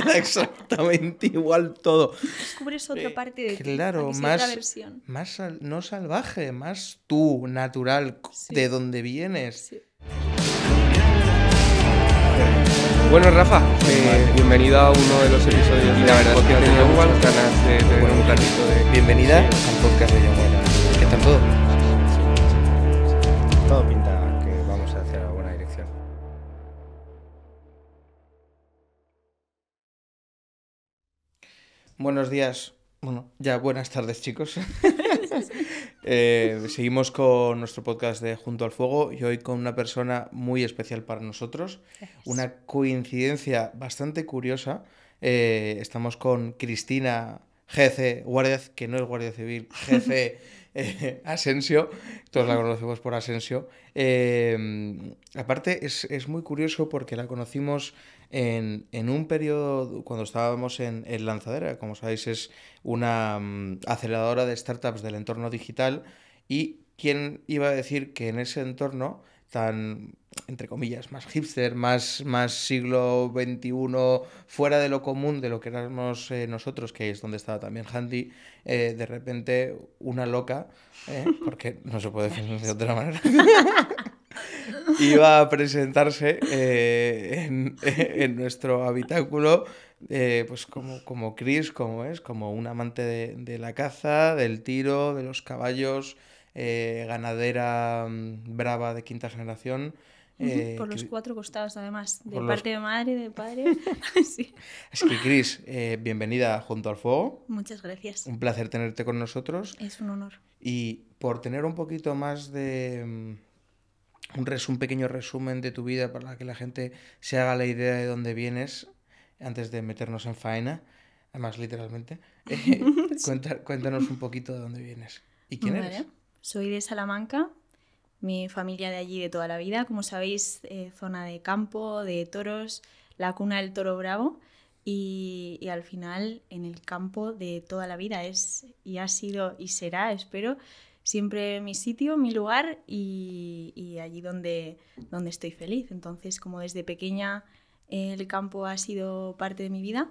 queda exactamente igual todo. Descubres otra eh, parte de ti, más, versión. más no salvaje, más tú, natural, de donde vienes. Bueno, Rafa, eh, bienvenido bienvenida a uno de los episodios. de la verdad es que de tener un ratito de. Bienvenida al podcast de Yaguara. ¿Qué tal todo? Todo bien. Buenos días. Bueno, ya buenas tardes, chicos. Eh, seguimos con nuestro podcast de Junto al Fuego y hoy con una persona muy especial para nosotros. Una coincidencia bastante curiosa. Eh, estamos con Cristina, jefe, guardia, que no es guardia civil, jefe. Asensio, todos la conocemos por Asensio. Eh, aparte, es, muy curioso porque la conocimos en, un periodo cuando estábamos en, Lanzadera, como sabéis, es una mm, aceleradora de startups del entorno digital. Y quién iba a decir que en ese entorno tan entre comillas, más hipster, más, más siglo XXI, fuera de lo común, de lo que éramos eh, nosotros, que es donde estaba también Handy, eh, de repente una loca, eh, porque no se puede decir de otra manera, iba a presentarse en, nuestro habitáculo, pues como, como Chris, como es, como un amante de la caza, del tiro, de los caballos, ganadera mm, brava de quinta generación. Eh, por los cuatro costados, además, de parte de madre, de padre. sí. Es que, Cris, eh, bienvenida junto al fuego. Muchas gracias. Un placer tenerte con nosotros. Es un honor. Y por tener un poquito más de. Mm, un, resumen, pequeño resumen de tu vida para que la gente se haga la idea de dónde vienes antes de meternos en faena, además literalmente. Eh, cuéntanos un poquito de dónde vienes y quién eres. Soy de Salamanca, mi familia de allí de toda la vida, como sabéis, eh, zona de campo, de toros, la cuna del toro bravo y, al final en el campo de toda la vida es y ha sido y será, espero, siempre mi sitio, mi lugar y, y allí donde, donde estoy feliz. Entonces, como desde pequeña el campo ha sido parte de mi vida,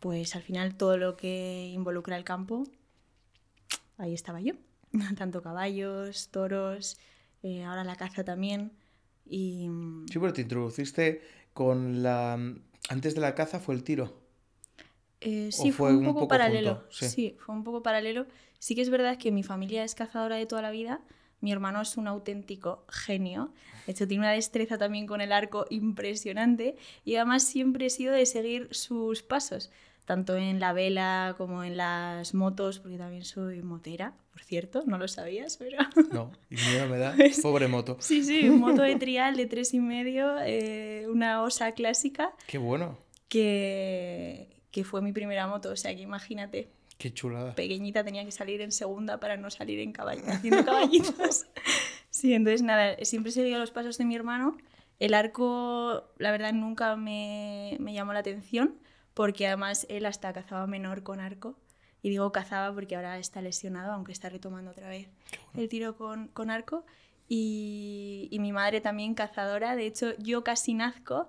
pues al final todo lo que involucra el campo, ahí estaba yo. tanto caballos, toros, eh, ahora la caza también. Y... Mm, sí, pero te introduciste con la... Antes de la caza fue el tiro. Eh, sí, fue, un, poco, paralelo. sí. fue un poco paralelo. Sí que es verdad que mi familia es cazadora de toda la vida. Mi hermano es un auténtico genio. De hecho, tiene una destreza también con el arco impresionante y además siempre he sido de seguir sus pasos tanto en la vela como en las motos, porque también soy motera, por cierto, no lo sabías, pero... No, y miedo me da, pobre moto. Sí, sí, moto de trial de tres y medio, eh, una osa clásica. ¡Qué bueno! Que, que fue mi primera moto, o sea que imagínate. ¡Qué chulada! Pequeñita tenía que salir en segunda para no salir en caballo, haciendo caballitos. sí, entonces nada, siempre seguía los pasos de mi hermano. El arco, la verdad, nunca me, me llamó la atención porque además él hasta cazaba menor con arco. Y digo cazaba porque ahora está lesionado, aunque está retomando otra vez el tiro con, con arco. Y, y, mi madre también cazadora. De hecho, yo casi nazco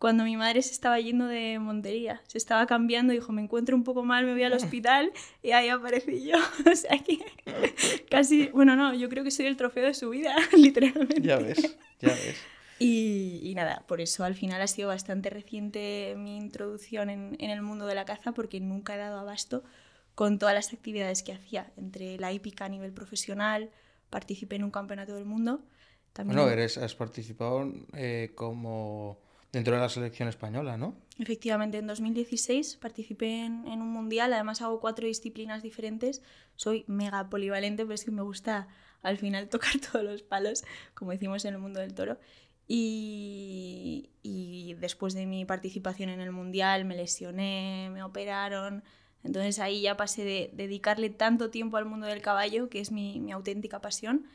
cuando mi madre se estaba yendo de Montería. Se estaba cambiando, dijo, me encuentro un poco mal, me voy al hospital. Y ahí aparecí yo. o sea que casi, bueno, no, yo creo que soy el trofeo de su vida, literalmente. Ya ves, ya ves. Y, nada, por eso al final ha sido bastante reciente mi introducción en, el mundo de la caza porque nunca he dado abasto con todas las actividades que hacía, entre la hípica a nivel profesional, participé en un campeonato del mundo. También... Bueno, eres, has participado eh, como dentro de la selección española, ¿no? Efectivamente, en 2016 participé en, en, un mundial, además hago cuatro disciplinas diferentes, soy mega polivalente, pero es que me gusta al final tocar todos los palos, como decimos en el mundo del toro, y, y, después de mi participación en el Mundial me lesioné, me operaron. Entonces ahí ya pasé de dedicarle tanto tiempo al mundo del caballo, que es mi, auténtica pasión,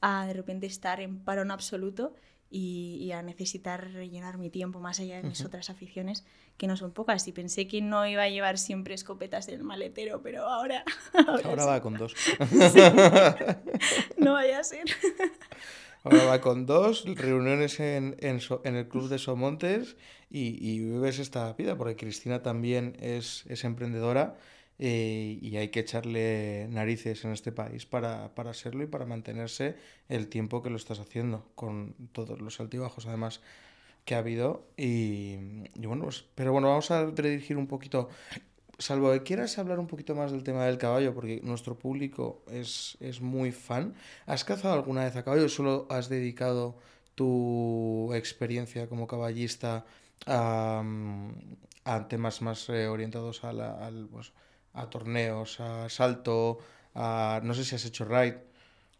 a de repente estar en parón absoluto y, a necesitar rellenar mi tiempo más allá de mis otras aficiones, que no son pocas. Y pensé que no iba a llevar siempre escopetas en el maletero, pero ahora... Ahora, va con dos. No vaya a ser. Ahora va con dos, reuniones en, en, en el Club de Somontes y, y, vives esta vida, porque Cristina también es, es emprendedora eh, y hay que echarle narices en este país para, para serlo y para mantenerse el tiempo que lo estás haciendo, con todos los altibajos además que ha habido. Y, y bueno, pues, pero bueno, vamos a redirigir un poquito salvo que quieras hablar un poquito más del tema del caballo, porque nuestro público es, muy fan, ¿has cazado alguna vez a caballo o solo has dedicado tu experiencia como caballista a, mm, temas más eh, orientados a, pues, a torneos, a salto, a, no sé si has hecho ride?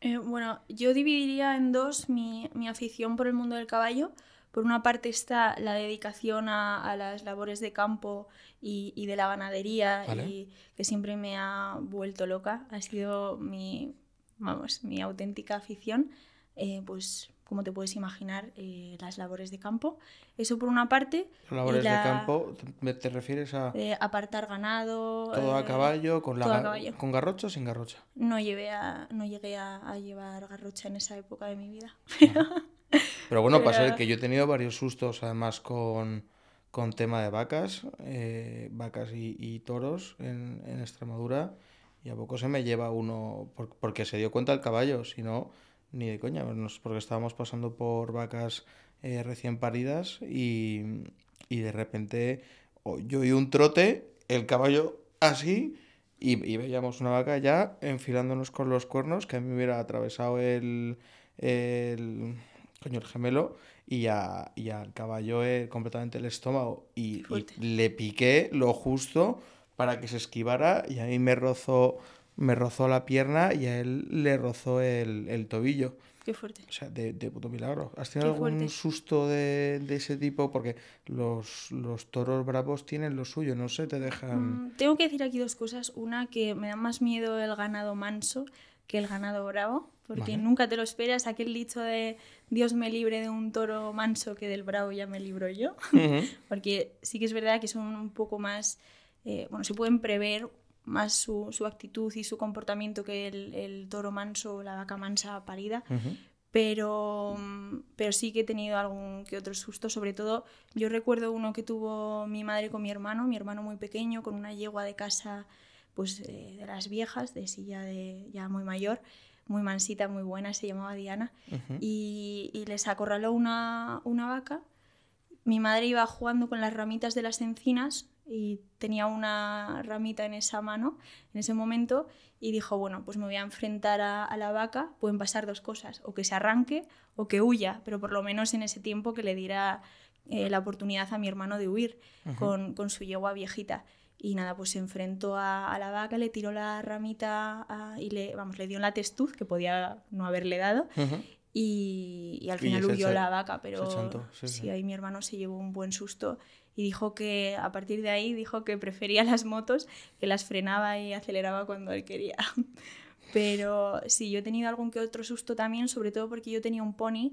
Eh, bueno, yo dividiría en dos mi afición por el mundo del caballo. Por una parte está la dedicación a, las labores de campo y, de la ganadería, y que siempre me ha vuelto loca, ha sido mi, vamos, mi auténtica afición. Eh, pues como te puedes imaginar, eh, las labores de campo. Eso por una parte. Labores de campo, ¿te refieres a...? apartar ganado. Todo a eh, caballo, con, la... ¿con garrocha o sin garrocha? No, llevé a... no llegué a... llevar garrocha en esa época de mi vida. Pero... Pero bueno, pasa que yo he tenido varios sustos además con, tema de vacas, eh, vacas y, toros en, Extremadura y a poco se me lleva uno porque se dio cuenta el caballo, si no, ni de coña, porque estábamos pasando por vacas eh, recién paridas y, de repente yo y un trote, el caballo así y, veíamos una vaca ya enfilándonos con los cuernos que a mí me hubiera atravesado el coño, el gemelo, y, a, y al caballo eh, completamente el estómago. Y, le piqué lo justo para que se esquivara y a mí me rozó, me rozó la pierna y a él le rozó el, el tobillo. Qué fuerte. O sea, de, de puto milagro. ¿Has tenido algún susto de, de, ese tipo? Porque los, los, toros bravos tienen lo suyo, no sé, te dejan... Mm, tengo que decir aquí dos cosas. Una, que me da más miedo el ganado manso que el ganado bravo porque nunca te lo esperas. Aquel dicho de Dios me libre de un toro manso que del bravo ya me libro yo, porque sí que es verdad que son un poco más, eh, bueno, se pueden prever más su, actitud y su comportamiento que el, toro manso o la vaca mansa parida. Pero, pero sí que he tenido algún que otro susto, sobre todo yo recuerdo uno que tuvo mi madre con mi hermano, mi hermano muy pequeño, con una yegua de casa pues eh, de las viejas, de silla de, ya muy mayor, muy mansita, muy buena, se llamaba Diana, y, les acorraló una, vaca. Mi madre iba jugando con las ramitas de las encinas y tenía una ramita en esa mano en ese momento y dijo, bueno, pues me voy a enfrentar a, la vaca, pueden pasar dos cosas, o que se arranque o que huya, pero por lo menos en ese tiempo que le diera eh, la oportunidad a mi hermano de huir con, con, su yegua viejita. Y nada, pues se enfrentó a, la vaca, le tiró la ramita y le, vamos, le dio la testuz que podía no haberle dado. y, al final huyó la vaca, pero sí, ahí mi hermano se llevó un buen susto y dijo que a partir de ahí dijo que prefería las motos, que las frenaba y aceleraba cuando él quería. Pero sí, yo he tenido algún que otro susto también, sobre todo porque yo tenía un pony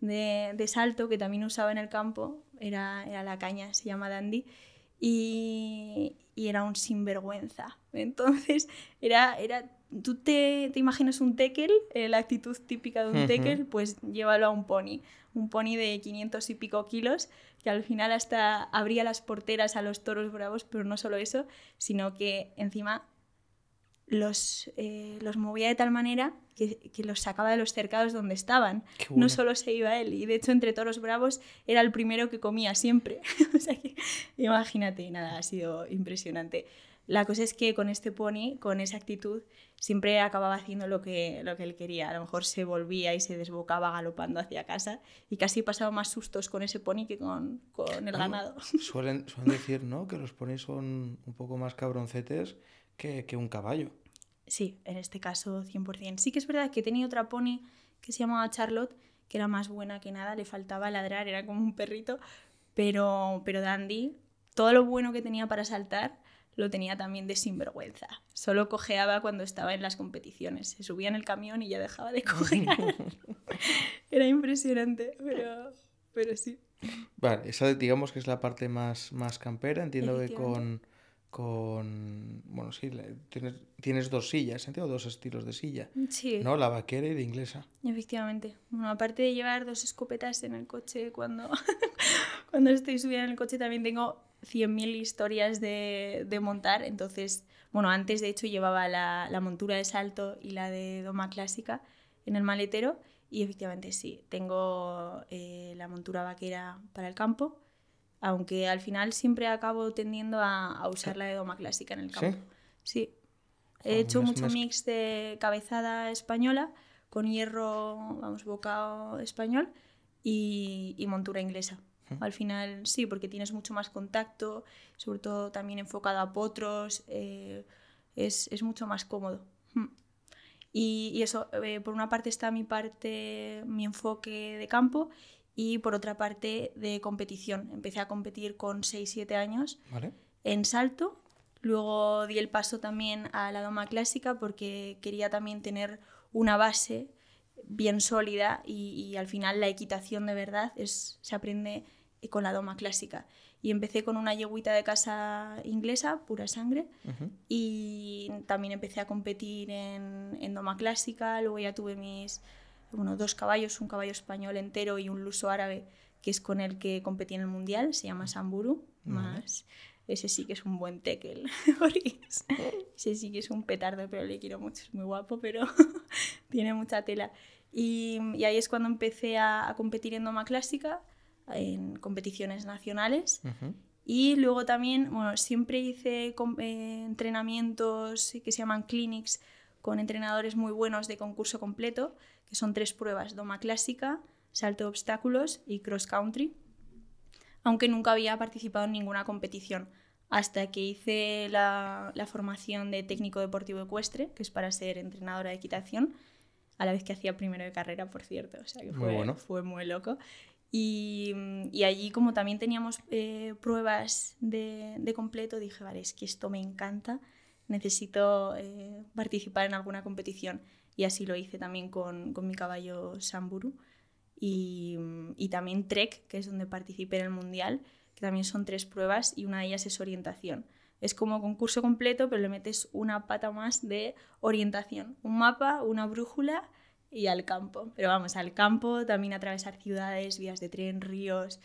de, salto que también usaba en el campo, era, era la caña, se llama Dandy, y, era un sinvergüenza. Entonces, era, era tú te, te, imaginas un tekel, eh, la actitud típica de un tekel, pues llévalo a un pony. Un pony de 500 y pico kilos, que al final hasta abría las porteras a los toros bravos, pero no solo eso, sino que encima los, eh, los movía de tal manera que, los sacaba de los cercados donde estaban. No solo se iba él. Y de hecho, entre todos los bravos, era el primero que comía siempre. o sea que, imagínate, nada, ha sido impresionante. La cosa es que con este pony, con esa actitud, siempre acababa haciendo lo que, lo que él quería. A lo mejor se volvía y se desbocaba galopando hacia casa y casi pasaba más sustos con ese pony que con, con el ganado. Suelen, suelen decir, ¿no? Que los ponis son un poco más cabroncetes que, un caballo. Sí, en este caso 100%. Sí que es verdad que tenía otra pony que se llamaba Charlotte, que era más buena que nada, le faltaba ladrar, era como un perrito, pero, pero Dandy, todo lo bueno que tenía para saltar, lo tenía también de sinvergüenza. Solo cojeaba cuando estaba en las competiciones. Se subía en el camión y ya dejaba de cojear. Era impresionante, pero, pero sí. Vale, esa digamos que es la parte más, más campera. Entiendo que con, con... Bueno, sí, tienes, dos sillas, o Dos estilos de silla. Sí. ¿No? La vaquera y la inglesa. Efectivamente. Bueno, aparte de llevar dos escopetas en el coche cuando, cuando estoy subida en el coche, también tengo 100.000 historias de, montar. Entonces, bueno, antes de hecho llevaba la, montura de salto y la de doma clásica en el maletero. Y efectivamente sí, tengo eh, la montura vaquera para el campo aunque al final siempre acabo tendiendo a, usar la edoma clásica en el campo. Sí. He hecho mucho mix de cabezada española con hierro, vamos, bocado español y, montura inglesa. Al final sí, porque tienes mucho más contacto, sobre todo también enfocado a potros, eh, es, mucho más cómodo. Y, eso, eh, por una parte está mi parte, mi enfoque de campo y por otra parte de competición. Empecé a competir con 6-7 años en salto. Luego di el paso también a la doma clásica porque quería también tener una base bien sólida y, al final la equitación de verdad es, se aprende con la doma clásica. Y empecé con una yeguita de casa inglesa, pura sangre, y también empecé a competir en, en doma clásica, luego ya tuve mis bueno, dos caballos, un caballo español entero y un luso árabe, que es con el que competí en el mundial, se llama Samburu, ese sí que es un buen tekel, porque ese sí que es un petardo, pero le quiero mucho, es muy guapo, pero tiene mucha tela. Y, ahí es cuando empecé a, competir en doma clásica, en competiciones nacionales. Y luego también, bueno, siempre hice eh, entrenamientos que se llaman clinics con entrenadores muy buenos de concurso completo, que son tres pruebas, doma clásica, salto de obstáculos y cross country, aunque nunca había participado en ninguna competición hasta que hice la, formación de técnico deportivo ecuestre, que es para ser entrenadora de equitación, a la vez que hacía primero de carrera, por cierto, o sea fue muy, bueno. fue muy loco. Y, allí como también teníamos eh, pruebas de, de completo, dije, vale, es que esto me encanta, necesito eh, participar en alguna competición. Y así lo hice también con, mi caballo Samburu. Y, y, también Trek, que es donde participé en el Mundial, que también son tres pruebas y una de ellas es orientación. Es como concurso completo, pero le metes una pata más de orientación. Un mapa, una brújula y al campo. Pero vamos, al campo también atravesar ciudades, vías de tren, ríos.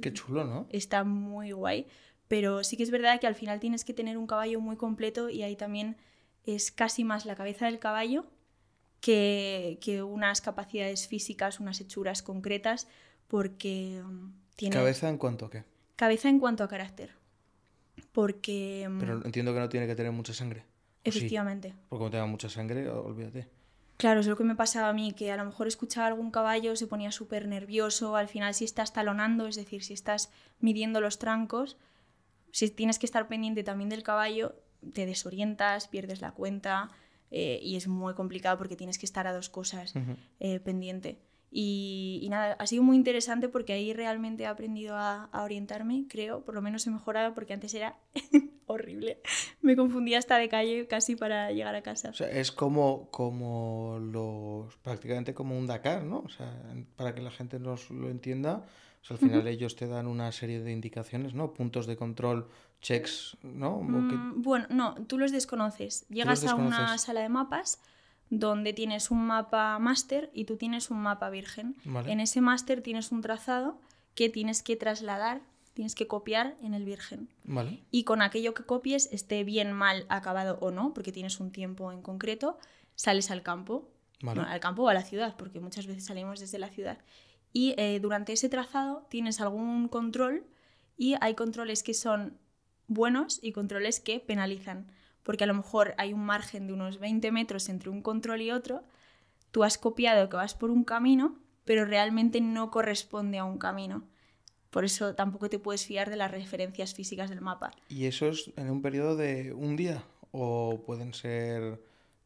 Qué chulo, ¿no? Está muy guay. Pero sí que es verdad que al final tienes que tener un caballo muy completo y ahí también es casi más la cabeza del caballo que, que unas capacidades físicas, unas hechuras concretas, porque mm, tiene... ¿Cabeza en cuanto a qué? Cabeza en cuanto a carácter. Porque... Mm, pero entiendo que no tiene que tener mucha sangre. Efectivamente. porque como tenga mucha sangre, olvídate. Claro, es lo que me pasaba a mí, que a lo mejor escuchaba algún caballo, se ponía súper nervioso, al final si estás talonando, es decir, si estás midiendo los trancos, si tienes que estar pendiente también del caballo, te desorientas, pierdes la cuenta eh, y es muy complicado porque tienes que estar a dos cosas eh, pendiente. Y, nada, ha sido muy interesante porque ahí realmente he aprendido a, orientarme, creo, por lo menos he mejorado porque antes era horrible. Me confundía hasta de calle casi para llegar a casa. es como, como los, prácticamente como un Dakar, ¿no? O sea, para que la gente nos lo entienda, al final ellos te dan una serie de indicaciones, ¿no? Puntos de control, checks, ¿no? Mm, bueno, no, tú los desconoces. Llegas a una sala de mapas donde tienes un mapa máster y tú tienes un mapa virgen. En ese máster tienes un trazado que tienes que trasladar, tienes que copiar en el virgen. Vale. Y con aquello que copies, esté bien mal acabado o no, porque tienes un tiempo en concreto, sales al campo. al campo o a la ciudad, porque muchas veces salimos desde la ciudad y eh, durante ese trazado tienes algún control y hay controles que son buenos y controles que penalizan, porque a lo mejor hay un margen de unos 20 metros entre un control y otro, tú has copiado que vas por un camino, pero realmente no corresponde a un camino. Por eso tampoco te puedes fiar de las referencias físicas del mapa. ¿Y eso es en un periodo de un día? ¿O pueden ser...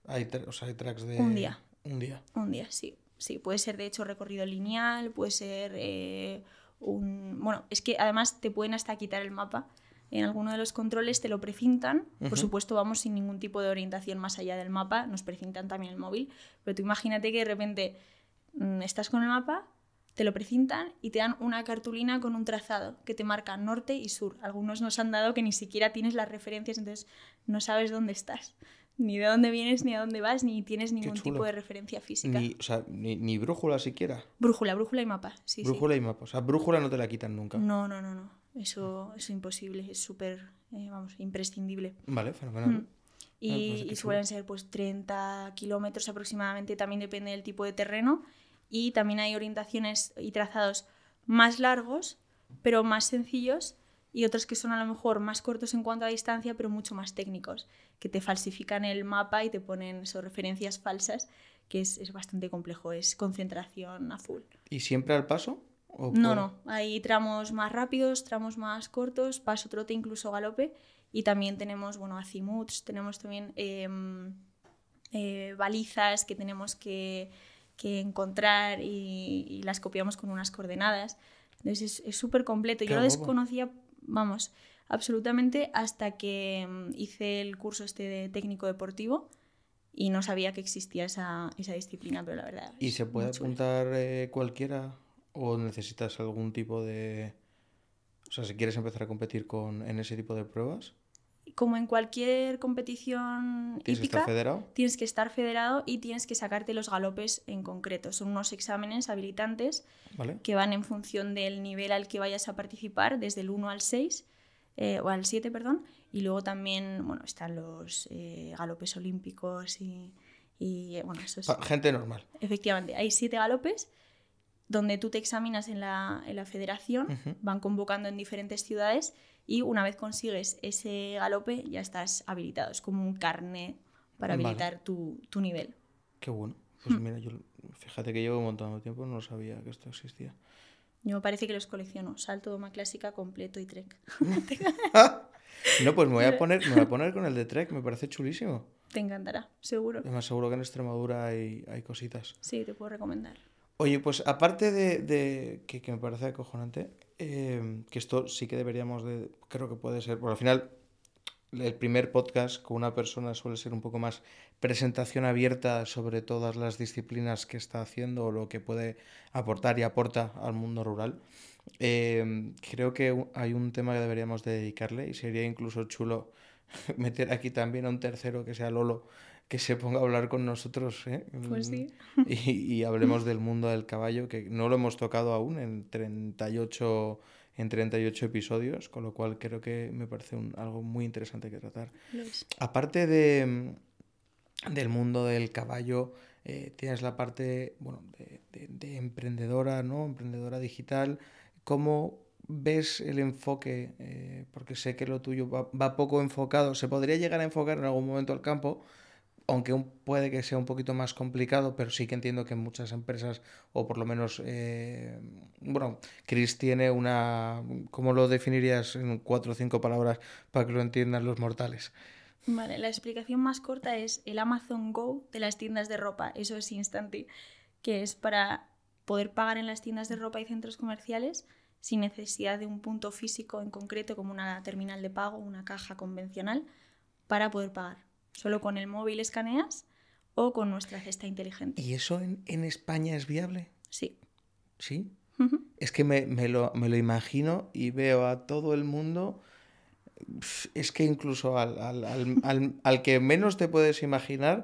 Hay, o sea, hay tracks de... Un día. Un día. Un día, sí. Sí, puede ser de hecho recorrido lineal, puede ser eh, un... Bueno, es que además te pueden hasta quitar el mapa. En alguno de los controles te lo precintan. Por supuesto, vamos sin ningún tipo de orientación más allá del mapa. Nos precintan también el móvil. Pero tú imagínate que de repente mm, estás con el mapa, te lo precintan y te dan una cartulina con un trazado que te marca norte y sur. Algunos nos han dado que ni siquiera tienes las referencias, entonces no sabes dónde estás ni de dónde vienes, ni a dónde vas, ni tienes ningún tipo de referencia física. Ni, o sea, ni, brújula siquiera. Brújula, brújula y mapa, sí. Brújula y mapa. O sea, brújula no te la quitan nunca. No, no, no, no. Eso es imposible, es súper, eh, vamos, imprescindible. Vale, fenomenal. Mm. Ah, pues y, suelen ser pues 30 kilómetros aproximadamente, también depende del tipo de terreno. Y también hay orientaciones y trazados más largos, pero más sencillos y otros que son a lo mejor más cortos en cuanto a distancia, pero mucho más técnicos, que te falsifican el mapa y te ponen referencias falsas, que es, es bastante complejo, es concentración a full. ¿Y siempre al paso? no, no, hay tramos más rápidos, tramos más cortos, paso, trote, incluso galope, y también tenemos, bueno, azimuts, tenemos también em, eh, balizas que tenemos que, que encontrar y, las copiamos con unas coordenadas. Entonces es súper completo. Yo lo desconocía vamos, absolutamente hasta que mm, hice el curso este de técnico deportivo y no sabía que existía esa, esa disciplina, pero la verdad. ¿Y se puede apuntar eh, cualquiera o necesitas algún tipo de... O sea, si quieres empezar a competir con, en ese tipo de pruebas, como en cualquier competición hípica, tienes que estar federado y tienes que sacarte los galopes en concreto. Son unos exámenes habilitantes que van en función del nivel al que vayas a participar, desde el 1 al 6, eh, o al 7, perdón, y luego también bueno, están los eh, galopes olímpicos y, eh, bueno, eso es... Gente normal. Efectivamente, hay siete galopes donde tú te examinas en la, federación, van convocando en diferentes ciudades y una vez consigues ese galope ya estás habilitado. Es como un carnet para habilitar tu, tu, nivel. Qué bueno. Pues mira, yo, fíjate que llevo un montón de tiempo, no sabía que esto existía. Yo me parece que los colecciono. Salto, doma clásica, completo y trek. no, pues me voy, a poner, me voy a poner con el de trek, me parece chulísimo. Te encantará, seguro. Además, seguro que en Extremadura hay, hay cositas. Sí, te puedo recomendar. Oye, pues aparte de, de que, que, me parece acojonante, Em, que esto sí que deberíamos de, creo que puede ser, por al final el primer podcast con una persona suele ser un poco más presentación abierta sobre todas las disciplinas que está haciendo o lo que puede aportar y aporta al mundo rural. Em, creo que hay un tema que deberíamos de dedicarle y sería incluso chulo meter aquí también a un tercero que sea Lolo que se ponga a hablar con nosotros. ¿eh? Pues y, hablemos del mundo del caballo, que no lo hemos tocado aún en 38, en 38 episodios, con lo cual creo que me parece algo muy interesante que tratar. Aparte de, mm, del mundo del caballo, eh, tienes la parte bueno, de, emprendedora, ¿no? Emprendedora digital. ¿Cómo, ves el enfoque? Eh, porque sé que lo tuyo va, poco enfocado. Se podría llegar a enfocar en algún momento al campo, aunque puede que sea un poquito más complicado, pero sí que entiendo que muchas empresas, o por lo menos, eh, bueno, Chris tiene una, ¿cómo lo definirías en cuatro o cinco palabras para que lo entiendan los mortales? Vale, la explicación más corta es el Amazon Go de las tiendas de ropa, eso es Instanti, que es para poder pagar en las tiendas de ropa y centros comerciales sin necesidad de un punto físico en concreto como una terminal de pago, una caja convencional, para poder pagar. Solo con el móvil escaneas o con nuestra cesta inteligente. ¿Y eso en, en España es viable? Sí. ¿Sí? Es que me, me, lo, me, lo, imagino y veo a todo el mundo. Es que incluso al, al, al, al que menos te puedes imaginar,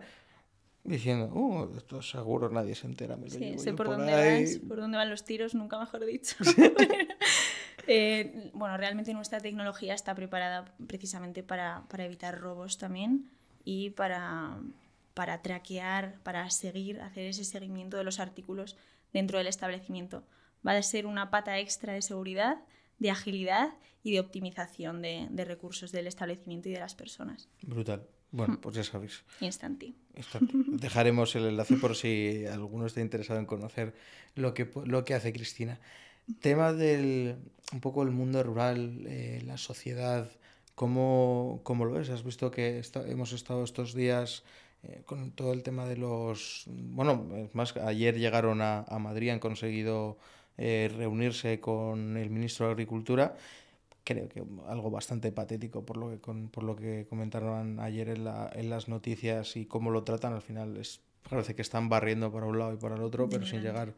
diciendo, uh, esto seguro nadie se entera. Me lo sí, sé por, dónde por dónde van los tiros, nunca mejor dicho. Eh, bueno, realmente nuestra tecnología está preparada precisamente para, para evitar robos también y para, para traquear, para seguir, hacer ese seguimiento de los artículos dentro del establecimiento. Va a ser una pata extra de seguridad, de agilidad y de optimización de, recursos del establecimiento y de las personas. Brutal. Bueno, mm. pues ya sabéis. Instantí. Dejaremos el enlace por si alguno está interesado en conocer lo que, lo que hace Cristina. Tema del un poco el mundo rural, eh, la sociedad, ¿Cómo, lo ves? Has visto que hemos estado estos días eh, con todo el tema de los... Bueno, es más ayer llegaron a, Madrid, han conseguido eh, reunirse con el ministro de Agricultura creo que algo bastante patético por lo que, por lo que comentaron ayer en, las noticias y cómo lo tratan al final. Es, parece que están barriendo para un lado y para el otro, pero sin llegar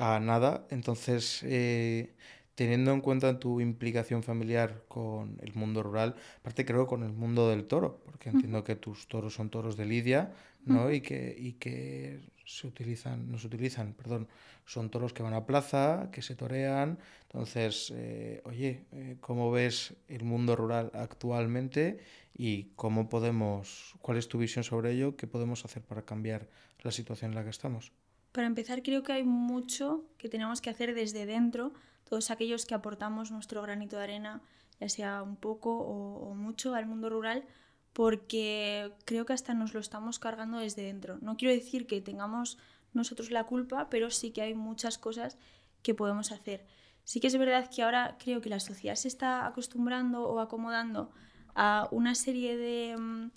a nada. Entonces, eh, teniendo en cuenta tu implicación familiar con el mundo rural, aparte creo con el mundo del toro, porque entiendo que tus toros son toros de lidia, ¿no? Y que, y que se utilizan, no se utilizan, perdón, son toros que van a plaza, que se torean. Entonces, eh, oye, eh, ¿cómo ves el mundo rural actualmente y cómo podemos, cuál es tu visión sobre ello? ¿Qué podemos hacer para cambiar la situación en la que estamos? Para empezar, creo que hay mucho que tenemos que hacer desde dentro todos aquellos que aportamos nuestro granito de arena, ya sea un poco o, mucho, al mundo rural, porque creo que hasta nos lo estamos cargando desde dentro. No quiero decir que tengamos nosotros la culpa, pero sí que hay muchas cosas que podemos hacer. Sí que es verdad que ahora creo que la sociedad se está acostumbrando o acomodando a una serie de, mm,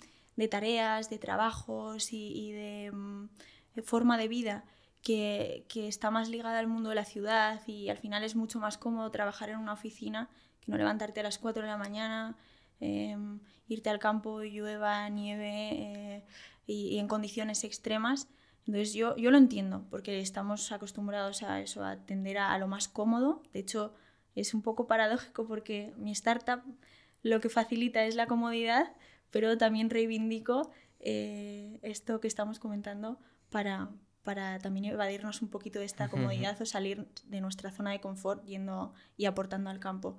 tareas, de trabajos y, mm, de forma de vida que, está más ligada al mundo de la ciudad y al final es mucho más cómodo trabajar en una oficina que no levantarte a las 4 de la mañana, em, irte al campo, llueva, nieve eh, y, en condiciones extremas. Entonces yo, yo lo entiendo, porque estamos acostumbrados a eso, a atender a, lo más cómodo. De hecho, es un poco paradójico porque mi startup lo que facilita es la comodidad, pero también reivindico eh, esto que estamos comentando para, para también evadirnos un poquito de esta comodidad o salir de nuestra zona de confort yendo y aportando al campo.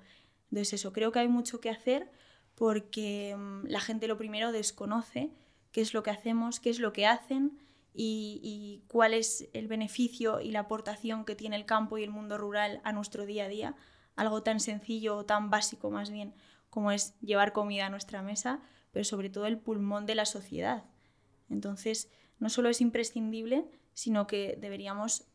Entonces eso, creo que hay mucho que hacer porque mm, la gente lo primero desconoce qué es lo que hacemos, qué es lo que hacen y cuál es el beneficio y la aportación que tiene el campo y el mundo rural a nuestro día a día. Algo tan sencillo o tan básico más bien como es llevar comida a nuestra mesa, pero sobre todo el pulmón de la sociedad. Entonces, no solo es imprescindible, sino que deberíamos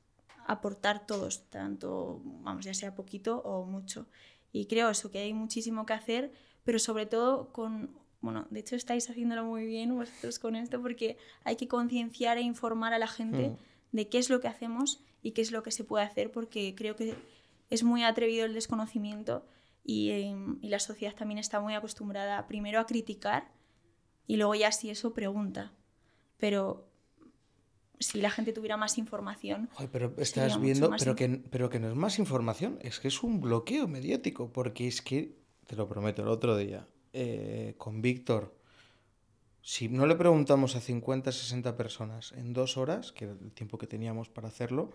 aportar todos, tanto, vamos, ya sea poquito o mucho. Y creo eso, que hay muchísimo que hacer, pero sobre todo con, bueno, de hecho estáis haciéndolo muy bien vosotros con esto, porque hay que concienciar e informar a la gente hmm. de qué es lo que hacemos y qué es lo que se puede hacer, porque creo que es muy atrevido el desconocimiento y, em, y la sociedad también está muy acostumbrada primero a criticar y luego ya si eso pregunta. Pero si la gente tuviera más información. pero estás viendo, pero que, pero que no es más información, es que es un bloqueo mediático, porque es que, te lo prometo, el otro día, eh, con Víctor, si no le preguntamos a 50, 60 personas en dos horas, que era el tiempo que teníamos para hacerlo,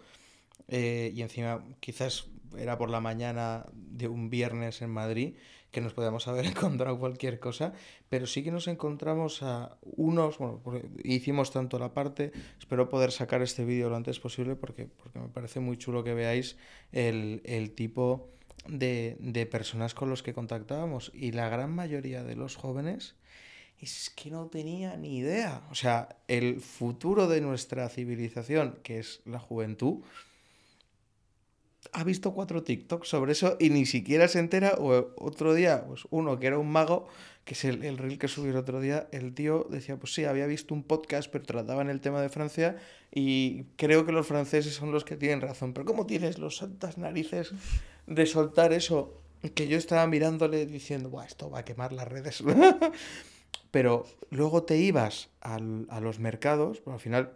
eh, y encima quizás era por la mañana de un viernes en Madrid, que nos podíamos haber encontrado cualquier cosa, pero sí que nos encontramos a unos, bueno, hicimos tanto la parte, espero poder sacar este vídeo lo antes posible porque, porque me parece muy chulo que veáis el, tipo de, de personas con los que contactábamos y la gran mayoría de los jóvenes es que no tenía ni idea. O sea, el futuro de nuestra civilización, que es la juventud, ha visto cuatro TikToks sobre eso y ni siquiera se entera. Eh, otro día, pues uno que era un mago, que es el, reel que subí el otro día, el tío decía, pues sí, había visto un podcast, pero trataban el tema de Francia y creo que los franceses son los que tienen razón. Pero ¿cómo tienes los santas narices de soltar eso? Que yo estaba mirándole diciendo, Buah, esto va a quemar las redes. pero luego te ibas a los mercados, al final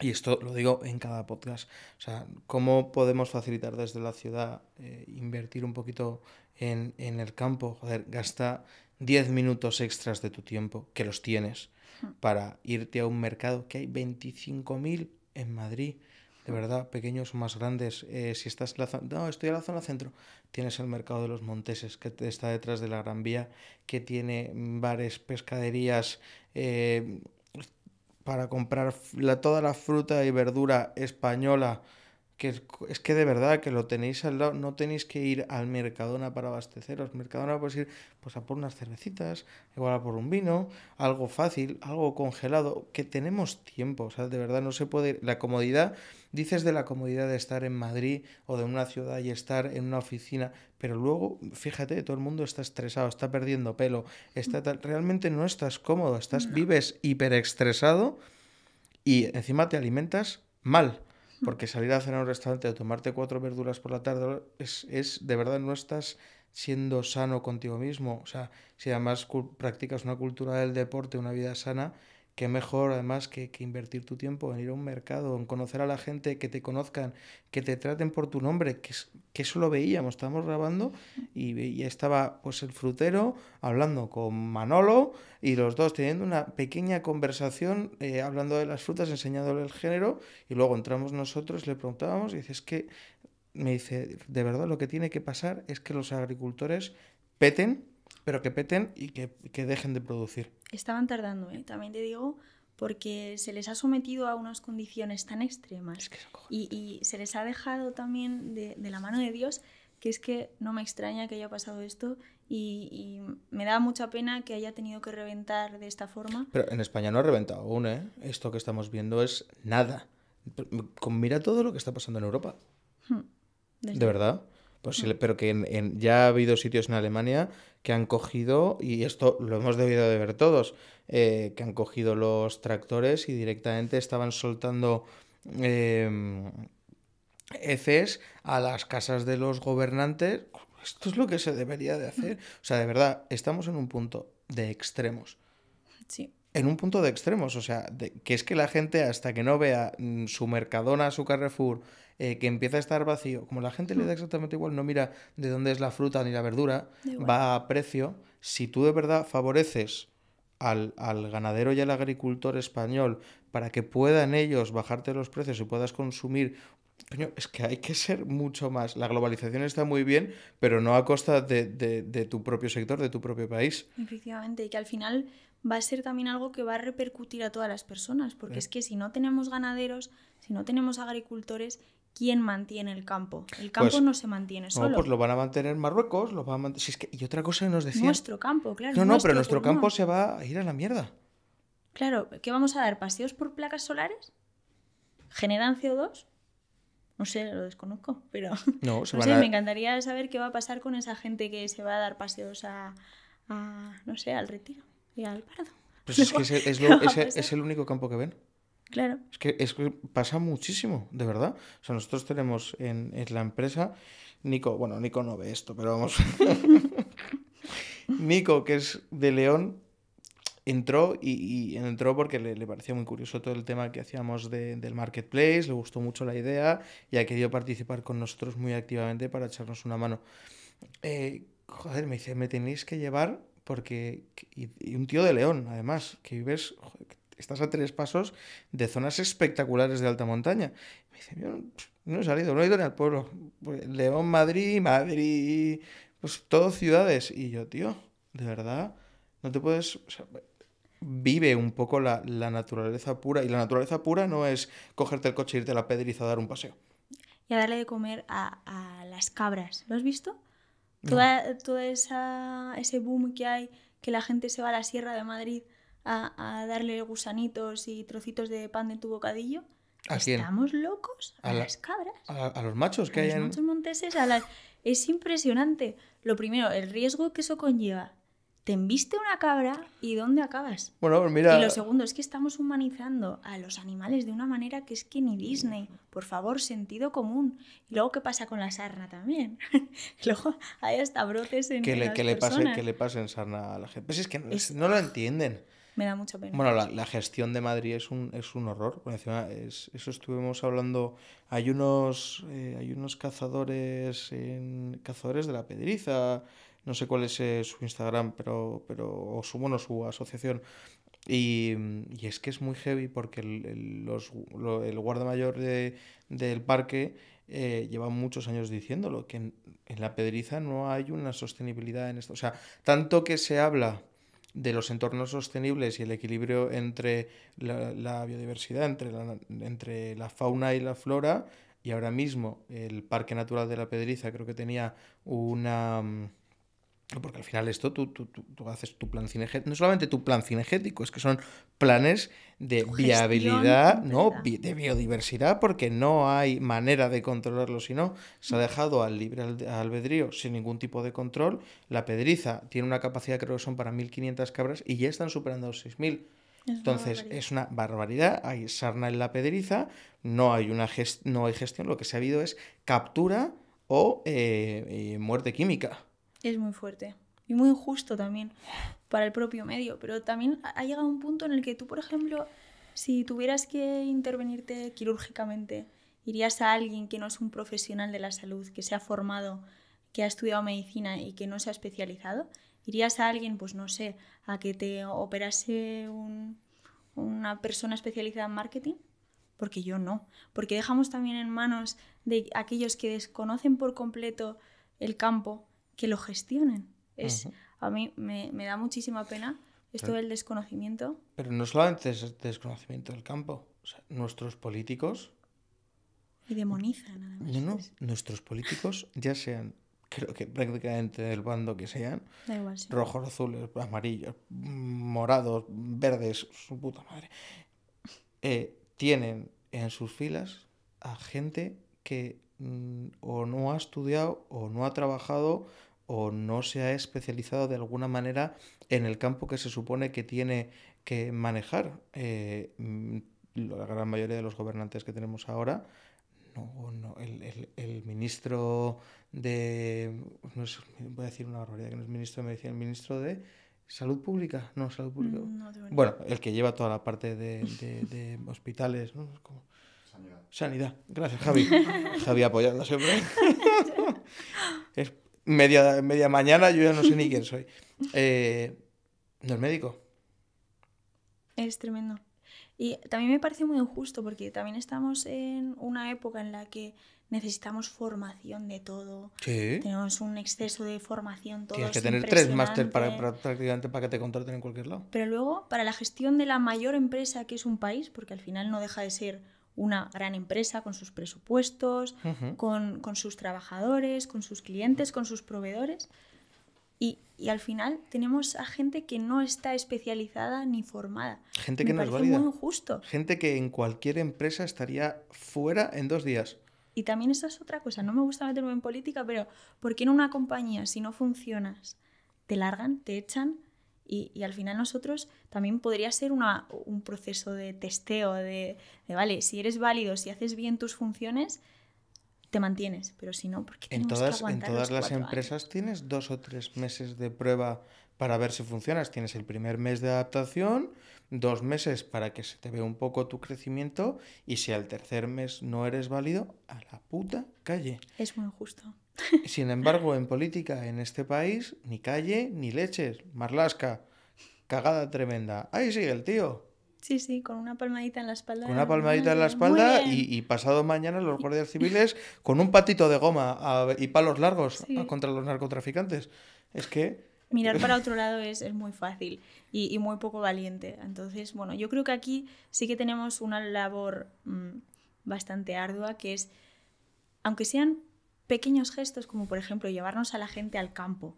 y esto lo digo en cada podcast, o sea, cómo podemos facilitar desde la ciudad, eh, invertir un poquito en, el campo, joder, gasta 10 minutos extras de tu tiempo, que los tienes, hmm. para irte a un mercado que hay 25.000 en Madrid, de verdad, pequeños o más grandes. Eh, si estás en la zona, no, estoy en la zona centro, tienes el mercado de los Monteses, que está detrás de la Gran Vía, que tiene mm, bares, pescaderías, eh, para comprar la, toda la fruta y verdura española que es que de verdad que lo tenéis al lado, no tenéis que ir al Mercadona para abasteceros. Mercadona puedes ir pues a por unas cervecitas, igual a por un vino, algo fácil, algo congelado, que tenemos tiempo, o sea, de verdad no se puede La comodidad, dices de la comodidad de estar en Madrid o de una ciudad y estar en una oficina, pero luego, fíjate, todo el mundo está estresado, está perdiendo pelo, está realmente no estás cómodo, estás, vives hiperestresado y encima te alimentas mal porque salir a cenar a un restaurante o tomarte cuatro verduras por la tarde es, es de verdad no estás siendo sano contigo mismo. O sea, si además practicas una cultura del deporte, una vida sana, qué mejor además que, que, invertir tu tiempo en ir a un mercado, en conocer a la gente, que te conozcan, que te traten por tu nombre, que, que eso lo veíamos, estábamos grabando y, ya estaba pues el frutero hablando con Manolo y los dos teniendo una pequeña conversación eh, hablando de las frutas, enseñándole el género y luego entramos nosotros, le preguntábamos y dice, es que me dice, de verdad lo que tiene que pasar es que los agricultores peten pero que peten y que, que dejen de producir. Estaban tardando, ¿eh? también te digo, porque se les ha sometido a unas condiciones tan extremas y, y, se les ha dejado también de, de, la mano de Dios, que es que no me extraña que haya pasado esto y, me da mucha pena que haya tenido que reventar de esta forma. Pero en España no ha reventado aún, ¿eh? Esto que estamos viendo es nada. Mm, mira todo lo que está pasando en Europa. Hmm. De verdad. Pues pero que ya ha habido sitios en Alemania que han cogido, y esto lo hemos debido de ver todos, eh, que han cogido los tractores y directamente estaban soltando em, heces a las casas de los gobernantes. Esto es lo que se debería de hacer. O sea, de verdad, estamos en un punto de extremos. Sí en un punto de extremos, o sea, que es que la gente hasta que no vea mm, su Mercadona, su Carrefour, eh, que empieza a estar vacío, como la gente le da hmm. exactamente igual, no mira de dónde es la fruta ni la verdura, va a precio, si tú de verdad favoreces al, ganadero y al agricultor español para que puedan ellos bajarte los precios y puedas consumir. Coño, es que hay que ser mucho más. La globalización está muy bien, pero no a costa de, tu propio sector, de tu propio país. Efectivamente, y que al final va a ser también algo que va a repercutir a todas las personas, porque es que si no tenemos ganaderos, si no tenemos agricultores, quién mantiene el campo. El campo pues no se mantiene solo. No, pues lo van a mantener Marruecos, lo van a mantener... Y otra cosa que nos decía. Nuestro campo, claro. No, no, pero nuestro campo se va a ir a la mierda. Claro, ¿qué vamos a dar? ¿Paseos por placas solares? ¿Generan CO2? No sé, lo desconozco, pero... No, se no sé, me encantaría saber qué va a pasar con esa gente que se va a dar paseos a, no sé, al retiro y al pardo. Pues es que es el único campo que ven. Claro. Es que, es que pasa muchísimo, de verdad. O sea, nosotros tenemos en, la empresa, Nico, bueno, Nico no ve esto, pero vamos. Nico, que es de León, entró y, entró porque le, parecía muy curioso todo el tema que hacíamos del marketplace, le gustó mucho la idea y ha querido participar con nosotros muy activamente para echarnos una mano. Eh, joder, me dice, me tenéis que llevar porque... Y, un tío de León, además, que vives estás a tres pasos de zonas espectaculares de alta montaña. me dice, yo no he salido, no he ido ni al pueblo. Pues, León, Madrid, Madrid, pues todo ciudades. Y yo, tío, de verdad, no te puedes... vive un poco la, naturaleza pura. Y la naturaleza pura no es cogerte el coche, e irte a la pedriza a dar un paseo. Y a darle de comer a, a las cabras. ¿Lo has visto? todo Toda, toda esa, ese boom que hay, que la gente se va a la Sierra de Madrid a, darle gusanitos y trocitos de pan de tu bocadillo. Estamos locos a, las cabras. A, los machos que hay en. Los machos monteses, a las... es impresionante. Lo primero, el riesgo que eso conlleva. Te enviste una cabra y ¿dónde acabas? Bueno, pues mira. Y lo segundo es que estamos humanizando a los animales de una manera que es que ni Disney. Por favor, sentido común. Y luego, ¿qué pasa con la sarna también? luego hay hasta brotes en. Que le, que, le que le pasen sarna a la gente. Pues es que no lo entienden. Me da mucha pena. Bueno, la, la, gestión de Madrid es un, es un horror. eso estuvimos hablando. Hay unos, eh, hay unos cazadores, en, cazadores de la Pedriza, no sé cuál es eh, su Instagram, pero, pero o su, su asociación. Y, y es que es muy heavy porque el, el, los, el guarda mayor de, del parque eh, lleva muchos años diciéndolo, que en, en la Pedriza no hay una sostenibilidad en esto. O sea, tanto que se habla de los entornos sostenibles y el equilibrio entre la, biodiversidad, entre la, entre la fauna y la flora, y ahora mismo el Parque Natural de la Pedriza creo que tenía una mm, porque al final esto tú, tú, haces tu plan cinegético, no solamente tu plan cinegético, es que son planes de viabilidad, no, de biodiversidad, porque no hay manera de controlarlo si no. Se ha dejado al libre albedrío sin ningún tipo de control. La pedriza tiene una capacidad, creo que son para 1.500 cabras, y ya están superando los 6.000. Entonces, es una barbaridad. Hay sarna en la pedriza, no hay, una no hay gestión. Lo que se ha habido es captura o eh, eh, muerte química es muy fuerte y muy injusto también para el propio medio. Pero también ha llegado un punto en el que tú, por ejemplo, si tuvieras que intervenirte quirúrgicamente, irías a alguien que no es un profesional de la salud, que se ha formado, que ha estudiado medicina y que no se ha especializado, irías a alguien, pues no sé, a que te operase una persona especializada en marketing. Porque yo no, porque dejamos también en manos de aquellos que desconocen por completo el campo, que lo gestionen. Es, A mí me, da muchísima pena esto del desconocimiento. Pero no solamente es el desconocimiento del campo, nuestros políticos... Y demonizan, además. Pues. nuestros políticos, ya sean, creo que prácticamente del bando que sean, rojos, azules, amarillos, morados, verdes, su puta madre, eh, tienen en sus filas a gente que mm, o no ha estudiado o no ha trabajado o no se ha especializado de alguna manera en el campo que se supone que tiene que manejar. Eh, mm, la gran mayoría de los gobernantes que tenemos ahora, no, no el, el, ministro de, no es, voy a decir una barbaridad que no es ministro de medicina, el ministro de salud pública, no, salud mm, pública. bueno, el que lleva toda la parte de, hospitales, ¿no? Sanidad. Sanidad. Gracias, Javi. Javi apoyando siempre. es media, mañana, yo ya no sé ni quién soy. Eh, no es médico. Es tremendo. Y también me parece muy injusto porque también estamos en una época en la que necesitamos formación de todo. Sí. Tenemos un exceso de formación Tienes que tener tres máster para, prácticamente para que te contraten en cualquier lado. Pero luego, para la gestión de la mayor empresa que es un país, porque al final no deja de ser una gran empresa con sus presupuestos, con, sus trabajadores, con sus clientes, con sus proveedores. Y, al final tenemos a gente que no está especializada ni formada. Gente que no es válida. Muy injusto. Gente que en cualquier empresa estaría fuera en dos días. Y también esa es otra cosa, no me gusta meterme en política, pero ¿por qué en una compañía, si no funcionas, te largan, te echan? Y, al final nosotros también podría ser una, un proceso de testeo, de, vale, si eres válido, si haces bien tus funciones, te mantienes, pero si no, porque en todas, en todas las empresas tienes dos o tres meses de prueba para ver si funcionas. Tienes el primer mes de adaptación, dos meses para que se te vea un poco tu crecimiento y si al tercer mes no eres válido, a la puta calle. Es muy injusto. Sin embargo, en política, en este país, ni calle, ni leches, marlasca, cagada tremenda. Ahí sigue el tío. Sí, sí, con una palmadita en la espalda. Con una palmadita en la mm, espalda y, pasado mañana los guardias civiles con un patito de goma y palos largos ah, contra los narcotraficantes. Es que... Mirar para otro lado es, muy fácil y, muy poco valiente. Entonces, bueno, yo creo que aquí sí que tenemos una labor mm, bastante ardua que es, aunque sean pequeños gestos, como por ejemplo llevarnos a la gente al campo.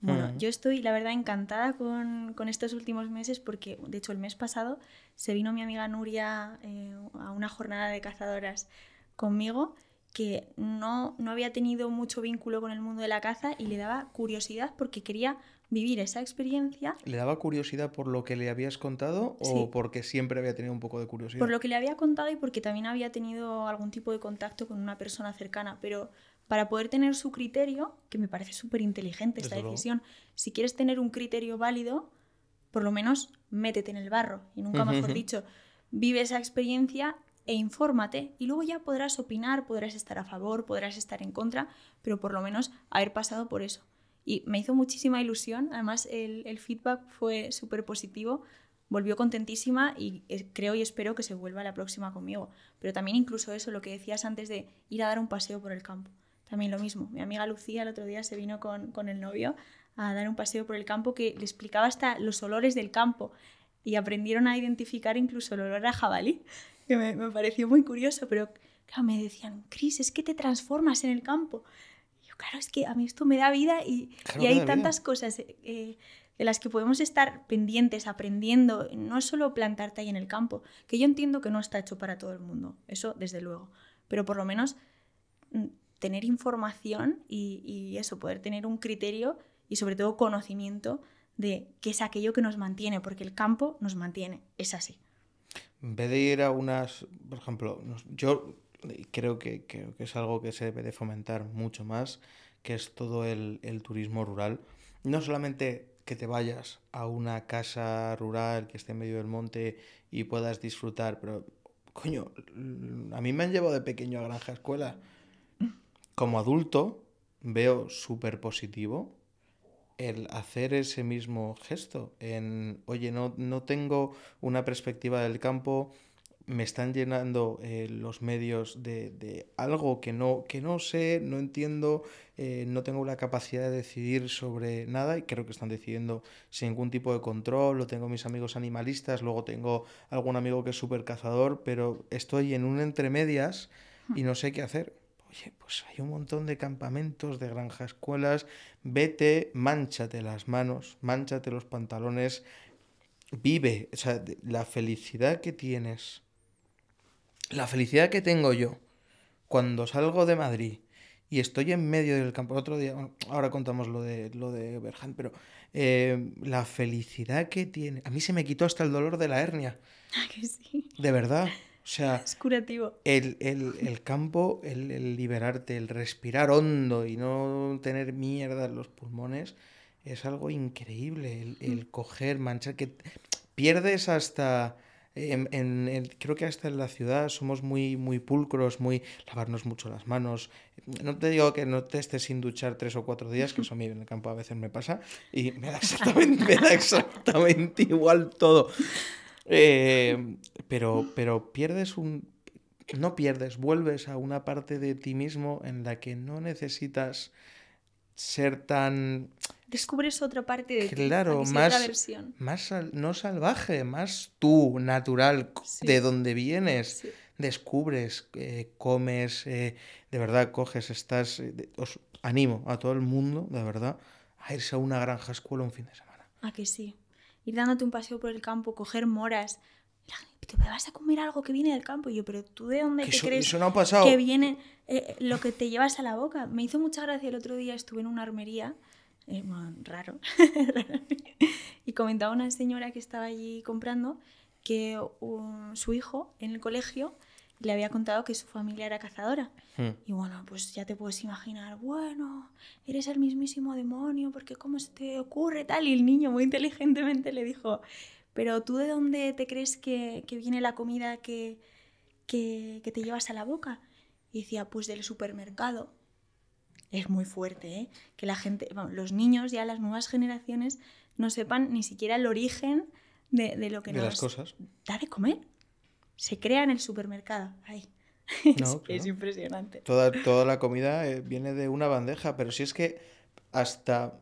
Bueno, mm. yo estoy, la verdad, encantada con, estos últimos meses porque, de hecho, el mes pasado se vino mi amiga Nuria eh, a una jornada de cazadoras conmigo que no, no había tenido mucho vínculo con el mundo de la caza y le daba curiosidad porque quería vivir esa experiencia. ¿Le daba curiosidad por lo que le habías contado o porque siempre había tenido un poco de curiosidad? Por lo que le había contado y porque también había tenido algún tipo de contacto con una persona cercana, pero para poder tener su criterio, que me parece súper inteligente esta decisión. Si quieres tener un criterio válido, por lo menos métete en el barro y nunca mejor dicho, vive esa experiencia e infórmate y luego ya podrás opinar, podrás estar a favor, podrás estar en contra, pero por lo menos haber pasado por eso. Y me hizo muchísima ilusión, además el, el feedback fue súper positivo, volvió contentísima y eh, creo y espero que se vuelva la próxima conmigo. Pero también incluso eso, lo que decías antes de ir a dar un paseo por el campo también lo mismo. Mi amiga Lucía el otro día se vino con, el novio a dar un paseo por el campo que le explicaba hasta los olores del campo y aprendieron a identificar incluso el olor a jabalí, que me, pareció muy curioso, pero me decían, Cris, es que te transformas en el campo. yo, claro, es que a mí esto me da vida y, hay tantas cosas eh, de las que podemos estar pendientes, aprendiendo, no solo plantarte ahí en el campo, que yo entiendo que no está hecho para todo el mundo, eso desde luego, pero por lo menos mm, tener información y, eso, poder tener un criterio y sobre todo conocimiento de qué es aquello que nos mantiene, porque el campo nos mantiene, es así. En vez de ir a unas, por ejemplo, yo creo que, creo que es algo que se debe de fomentar mucho más, que es todo el, el turismo rural. No solamente que te vayas a una casa rural que esté en medio del monte y puedas disfrutar, pero coño, a mí me han llevado de pequeño a granja escuela como adulto veo súper positivo el hacer ese mismo gesto. En, oye, no, no tengo una perspectiva del campo, me están llenando eh, los medios de, algo que no, que no sé, no entiendo, eh, no tengo la capacidad de decidir sobre nada y creo que están decidiendo sin ningún tipo de control, lo tengo mis amigos animalistas, luego tengo algún amigo que es súper cazador, pero estoy en un entremedias y no sé qué hacer. Oye, pues hay un montón de campamentos, de escuelas, vete, manchate las manos, manchate los pantalones, vive, o sea, la felicidad que tienes, la felicidad que tengo yo cuando salgo de Madrid y estoy en medio del campo, otro día, ahora contamos lo de, lo de Berhan, pero eh, la felicidad que tiene, a mí se me quitó hasta el dolor de la hernia. Ah, que sí? De verdad. O sea, El, campo, el, liberarte, el respirar hondo y no tener mierda en los pulmones, es algo increíble. El, mm. coger, manchar, que pierdes hasta... Em, en, en, creo que hasta en la ciudad somos muy, muy pulcros, muy lavarnos mucho las manos. No te digo que no te estés sin duchar tres o cuatro días, que eso a mí en el campo a veces me pasa, y me da exactamente igual todo. Em, pero, pero pierdes un... No pierdes, vuelves a una parte de ti mismo en la que no necesitas ser tan... Descubres otra parte de claro, ti, más, más no salvaje, más tú, natural, de donde vienes. Descubres, eh, comes, eh, de verdad coges, estás... Eh, os animo a todo el mundo, de verdad, a irse a una granja escuela un fin de semana. A que sí ir dándote un paseo por el campo, coger moras. Te vas a comer algo que viene del campo. Y yo, pero ¿tú de dónde te crees que viene eh, eh, lo que te llevas a la boca? Me hizo mucha gracia el otro día, estuve en una armería, eh, raro, y comentaba una señora que estaba allí comprando que um, su hijo en el colegio le había contado que su familia era cazadora. Hmm. Y bueno, pues ya te puedes imaginar, bueno, eres el mismísimo demonio, porque ¿cómo se te ocurre tal? Y el niño muy inteligentemente le dijo, pero ¿tú de dónde te crees que, viene la comida que, que, te llevas a la boca? Y decía, pues del supermercado. Es muy fuerte, ¿eh? Que la gente, los niños, ya las nuevas generaciones, no sepan ni siquiera el origen de, lo que nos las cosas. da de comer se crea en el supermercado. Es, impresionante. Toda, toda la comida eh, viene de una bandeja, pero si es que hasta...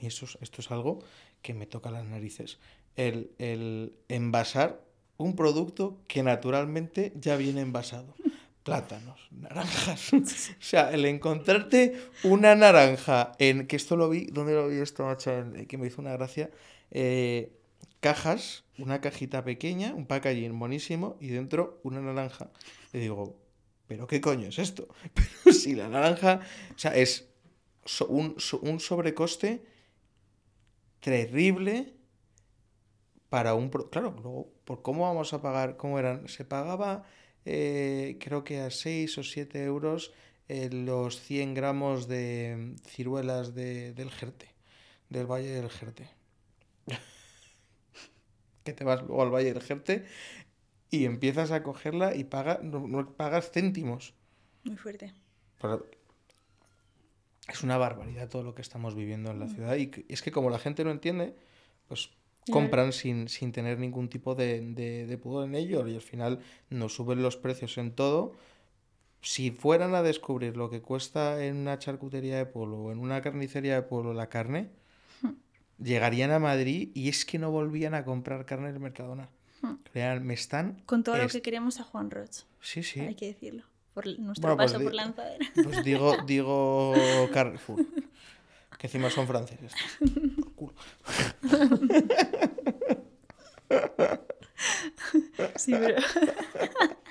eso, esto es algo que me toca las narices. El, envasar un producto que naturalmente ya viene envasado. Plátanos, naranjas. o sea, el encontrarte una naranja en... Que esto lo vi, ¿dónde lo vi esto, noche eh, Que me hizo una gracia. Eh, cajas una cajita pequeña, un packaging buenísimo y dentro una naranja. Le digo, ¿pero qué coño es esto? Pero si la naranja, o sea, es un, sobrecoste terrible para un... Claro, luego, ¿por cómo vamos a pagar? ¿Cómo eran? Se pagaba, eh, creo que a 6 o 7 euros eh, los 100 gramos de ciruelas de, del Jerte, del Valle del Jerte. que te vas luego al Valle del Jerte y empiezas a cogerla y paga, no, pagas céntimos. Muy fuerte. es una barbaridad todo lo que estamos viviendo en la mm. ciudad y es que como la gente no entiende, pues compran sin, sin tener ningún tipo de, de, de pudor en ello y al final nos suben los precios en todo. Si fueran a descubrir lo que cuesta en una charcutería de pueblo o en una carnicería de pueblo la carne, hmm llegarían a Madrid y es que no volvían a comprar carne del Mercadona. Hmm. real Me están... Con todo lo que queríamos a Juan Roche Sí, sí. Hay que decirlo. Por nuestro pues paso por Lanzadera. Pues digo, digo Carrefour. Que encima son franceses. Sí, pero...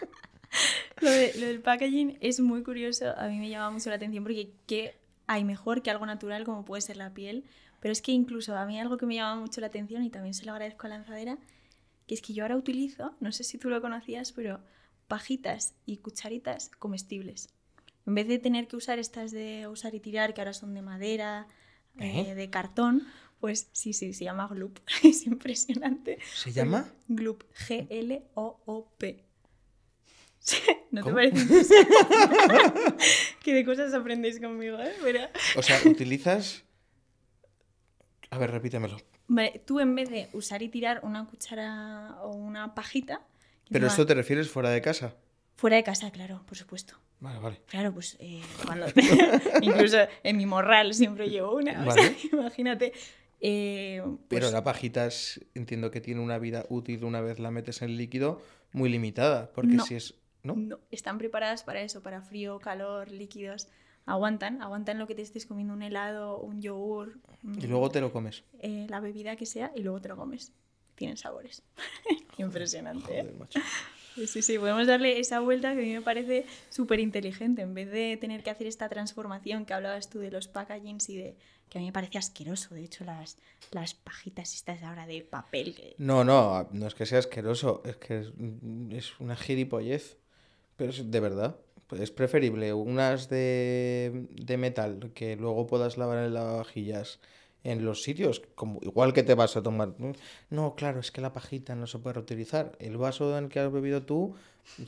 Lo, lo, del packaging es muy curioso. A mí me llama mucho la atención porque ¿qué hay mejor que algo natural como puede ser la piel? Pero es que incluso a mí algo que me llama mucho la atención y también se lo agradezco a Lanzadera, que es que yo ahora utilizo, no sé si tú lo conocías, pero pajitas y cucharitas comestibles. En vez de tener que usar estas de usar y tirar, que ahora son de madera, eh, ¿Eh? de cartón, pues sí, sí, se llama Gloop. es impresionante. ¿Se llama? Gloop. G-L-O-O-P. ¿No no te parece? de cosas aprendéis conmigo, ¿eh? o sea, utilizas a ver, repítemelo. Vale, tú en vez de usar y tirar una cuchara o una pajita. ¿Pero eso te refieres fuera de casa? Fuera de casa, claro, por supuesto. Vale, vale. Claro, pues eh, cuando. incluso en mi morral siempre llevo una. Vale. imagínate. Eh, pues Pero la pajita es, entiendo que tiene una vida útil una vez la metes en líquido muy limitada, porque si es. no, están preparadas para eso, para frío, calor, líquidos aguantan, aguantan lo que te estés comiendo, un helado, un yogur. Y luego te lo comes. Eh, la bebida que sea y luego te lo comes. Tienen sabores. Impresionante. ¿eh? Sí, sí, podemos darle esa vuelta que a mí me parece súper inteligente. En vez de tener que hacer esta transformación que hablabas tú de los packagings y de. que a mí me parece asqueroso, de hecho, las, las pajitas estas ahora de papel. No, no, no es que sea asqueroso, es que es, mm, es una gilipollez. Pero es de verdad pues es preferible unas de, metal que luego puedas lavar en lavavajillas en los sitios, como, igual que te vas a tomar. No, claro, es que la pajita no se puede reutilizar. El vaso en el que has bebido tú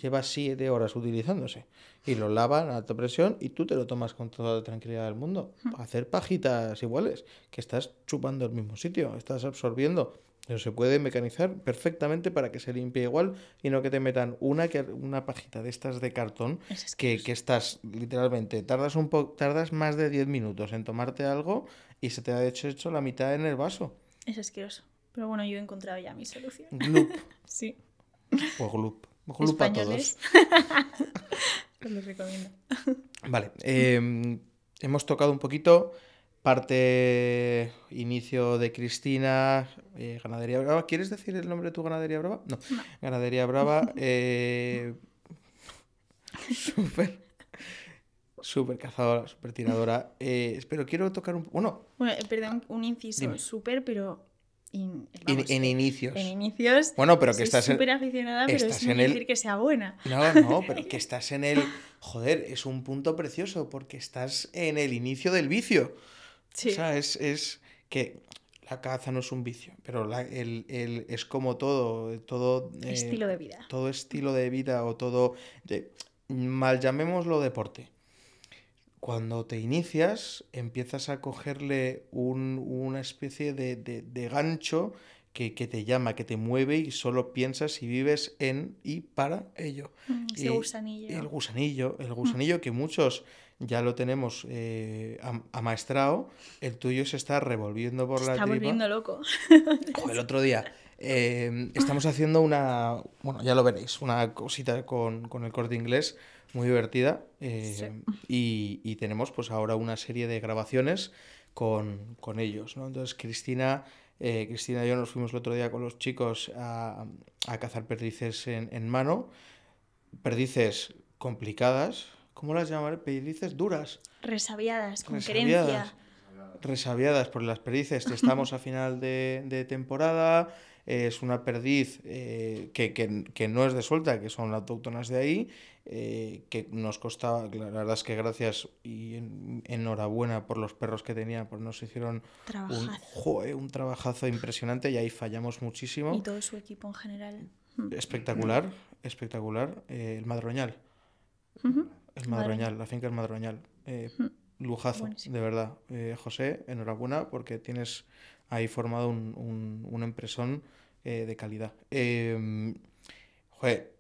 lleva siete horas utilizándose y lo lavan a alta presión y tú te lo tomas con toda la tranquilidad del mundo. Hmm. Hacer pajitas iguales, que estás chupando el mismo sitio, estás absorbiendo pero se puede mecanizar perfectamente para que se limpie igual y no que te metan una, que, una pajita de estas de cartón que, estás literalmente, tardas, un po tardas más de 10 minutos en tomarte algo y se te ha hecho, hecho la mitad en el vaso. Es asqueroso. Pero bueno, yo he encontrado ya mi solución. Gloop. sí. O gloop. Gloop a todos. recomiendo. Vale. Em, hemos tocado un poquito parte inicio de Cristina, eh, Ganadería Brava. ¿Quieres decir el nombre de tu Ganadería Brava? No. Ganadería Brava. Eh, súper. Súper cazadora, súper tiradora. Eh, pero quiero tocar un. Bueno, eh, perdón, ah, un inciso. Súper, pero. en, inicios. En inicios. Bueno, pero que estás. Súper aficionada, pero es decir que sea buena. No, no, pero que estás en el. Joder, es un punto precioso porque estás en el inicio del vicio. O sea, es, que la caza no es un vicio, pero es como todo, todo... Eh, estilo de vida. Todo estilo de vida o todo... De, mal llamémoslo deporte. Cuando te inicias, empiezas a cogerle una especie de, gancho que, te llama, que te mueve y solo piensas y vives en y para ello. Mm, gusanillo. El gusanillo, el mm. gusanillo que muchos ya lo tenemos eh, amaestrado, el tuyo se está revolviendo por la está volviendo loco. el otro día em, estamos haciendo una, bueno, ya lo veréis, una cosita con, con el corte inglés muy divertida em, y, y, tenemos pues ahora una serie de grabaciones con, con ellos, ¿no? Entonces Cristina... Eh, Cristina y yo nos fuimos el otro día con los chicos a, a cazar perdices en, en mano, perdices complicadas, ¿cómo las llamaré? Perdices duras. Resabiadas, con Resabiadas. Creencia. Resabiadas por las perdices. Estamos a final de, temporada. Eh, es una perdiz eh, que, no es de suelta, que son las autóctonas de ahí, eh, que nos costaba, la verdad es que gracias y enhorabuena por los perros que tenía, pues nos hicieron un, un trabajazo impresionante y ahí fallamos muchísimo. Y todo su equipo en general. Espectacular, espectacular. el madroñal. El Madroñal, la finca es Madroñal. lujazo, de verdad. Eh, José, enhorabuena porque tienes ahí formado un, un, empresón eh, de calidad. Em, joder,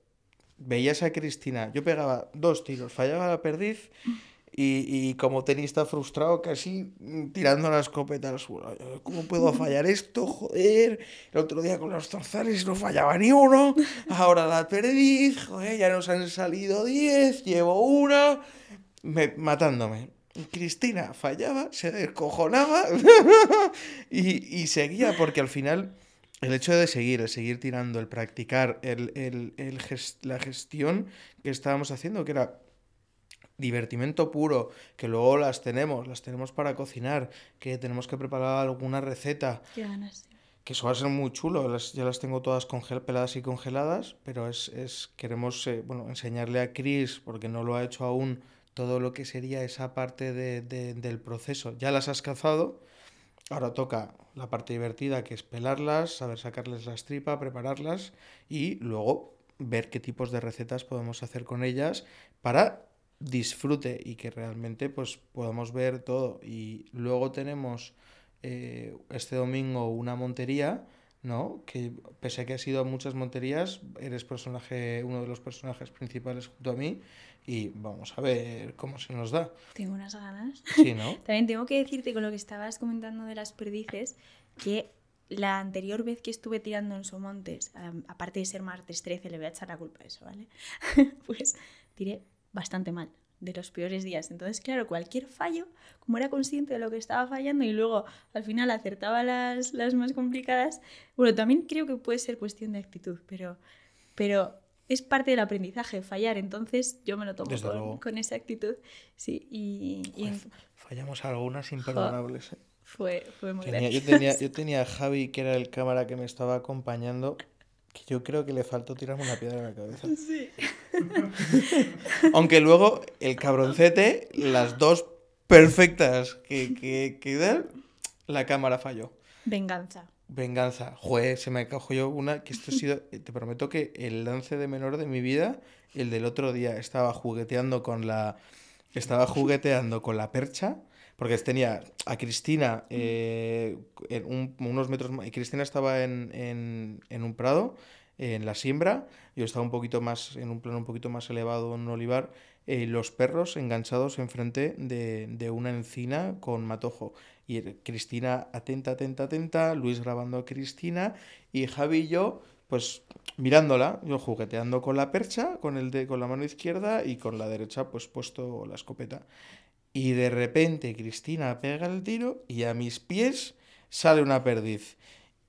veías a Cristina, yo pegaba dos tiros, fallaba la perdiz hmm y, como tenista frustrado, casi mm, tirando la escopeta al suelo. ¿Cómo puedo fallar esto? Joder, el otro día con los torzales no fallaba ni uno, ahora la perdí, joder, ya nos han salido 10, llevo una, matándome. Cristina fallaba, se descojonaba y, y seguía, porque al final el hecho de seguir, el seguir tirando, el practicar, el, la gestión que estábamos haciendo, que era divertimento puro, que luego las tenemos, las tenemos para cocinar, que tenemos que preparar alguna receta. Que eso va a ser muy chulo, ya las tengo todas peladas y congeladas, pero es, es queremos eh, bueno, enseñarle a Chris, porque no lo ha hecho aún, todo lo que sería esa parte del proceso. Ya las has cazado, ahora toca la parte divertida, que es pelarlas, saber sacarles la tripa prepararlas y luego ver qué tipos de recetas podemos hacer con ellas para disfrute y que realmente pues podamos ver todo. Y luego tenemos eh, este domingo una montería, ¿no? Que pese a que ha sido muchas monterías, eres personaje, uno de los personajes principales junto a mí y vamos a ver cómo se nos da. Tengo unas ganas. Sí, ¿no? También tengo que decirte con lo que estabas comentando de las perdices que la anterior vez que estuve tirando en Somontes, aparte de ser martes 13, le voy a echar la culpa a eso, ¿vale? pues tiré bastante mal, de los peores días. Entonces, claro, cualquier fallo, como era consciente de lo que estaba fallando y luego al final acertaba las, más complicadas, bueno, también creo que puede ser cuestión de actitud, pero, pero es parte del aprendizaje fallar, entonces yo me lo tomo con, esa actitud. Sí, y, Fallamos algunas imperdonables. ¿eh? Fue, fue muy yo, tenía, yo tenía a Javi, que era el cámara que me estaba acompañando, yo creo que le faltó tirarme una piedra en la cabeza. Sí. Aunque luego el cabroncete, las dos perfectas que, quedan, la cámara falló. Venganza. Venganza. Joder, se me cajó yo una que esto ha sido. Eh, te prometo que el lance de menor de mi vida, el del otro día, estaba jugueteando con la. Estaba jugueteando con la percha porque tenía a Cristina mm. eh, unos metros más. Cristina estaba en, un prado, en la siembra, yo estaba un poquito más, en un plano un poquito más elevado en un olivar, eh, los perros enganchados enfrente de, de, una encina con matojo. Y Cristina atenta, atenta, atenta, Luis grabando a Cristina y Javi y yo, pues mirándola, yo jugueteando con la percha, con, el con la mano izquierda y con la derecha, pues puesto la escopeta. Y de repente Cristina pega el tiro y a mis pies sale una perdiz.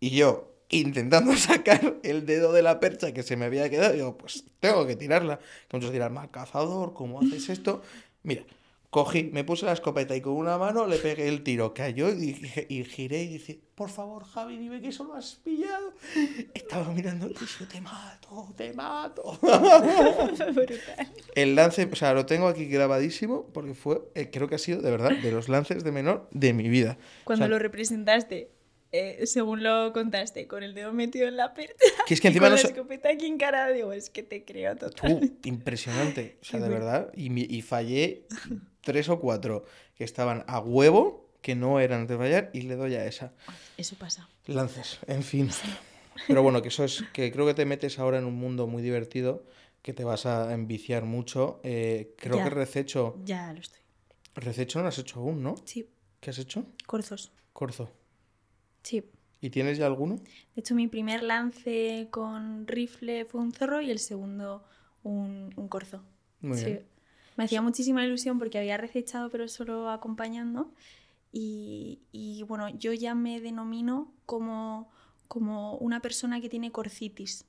Y yo, intentando sacar el dedo de la percha que se me había quedado, digo, pues tengo que tirarla. Entonces tirar mal cazador, ¿cómo haces esto? Mira, Cogí, me puse la escopeta y con una mano le pegué el tiro. Cayó y, giré y dije, por favor, Javi, dime que eso lo has pillado. Estaba mirando, yo te mato, te mato. el lance, o sea, lo tengo aquí grabadísimo porque fue, eh, creo que ha sido, de verdad, de los lances de menor de mi vida. Cuando lo representaste, eh, según lo contaste, con el dedo metido en la percha. es que con la escopeta aquí en cara, digo, es que te creo total. impresionante. O sea, de verdad. Y, y fallé tres o cuatro que estaban a huevo, que no eran de fallar, y le doy a esa. Eso pasa. Lances, en fin. Pero bueno, que eso es, que creo que te metes ahora en un mundo muy divertido, que te vas a enviciar mucho. Eh, creo que rececho. Ya lo estoy. Rececho no lo has hecho aún, ¿no? Sí. ¿Qué has hecho? Corzos. Corzo. Sí. ¿Y tienes ya alguno? De hecho, mi primer lance con rifle fue un zorro y el segundo un, corzo. Muy bien. Me hacía muchísima ilusión porque había recechado, pero solo acompañando. Y, bueno, yo ya me denomino como, como una persona que tiene corcitis,